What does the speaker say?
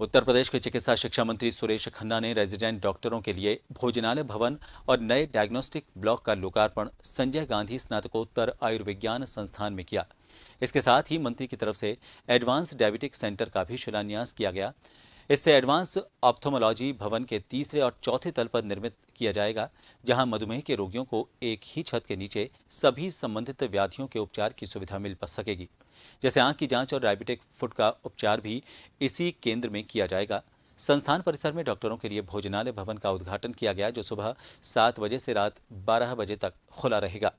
उत्तर प्रदेश के चिकित्सा शिक्षा मंत्री सुरेश खन्ना ने रेजिडेंट डॉक्टरों के लिए भोजनालय भवन और नए डायग्नोस्टिक ब्लॉक का लोकार्पण संजय गांधी स्नातकोत्तर आयुर्विज्ञान संस्थान में किया इसके साथ ही मंत्री की तरफ से एडवांस डायबिटिक सेंटर का भी शिलान्यास किया गया इससे एडवांस ऑप्थोमोलॉजी भवन के तीसरे और चौथे तल पर निर्मित किया जाएगा जहां मधुमेह के रोगियों को एक ही छत के नीचे सभी संबंधित व्याधियों के उपचार की सुविधा मिल सकेगी जैसे आंख की जांच और डायबिटिक फुट का उपचार भी इसी केंद्र में किया जाएगा संस्थान परिसर में डॉक्टरों के लिए भोजनालय भवन का उद्घाटन किया गया जो सुबह सात बजे से रात बारह बजे तक खुला रहेगा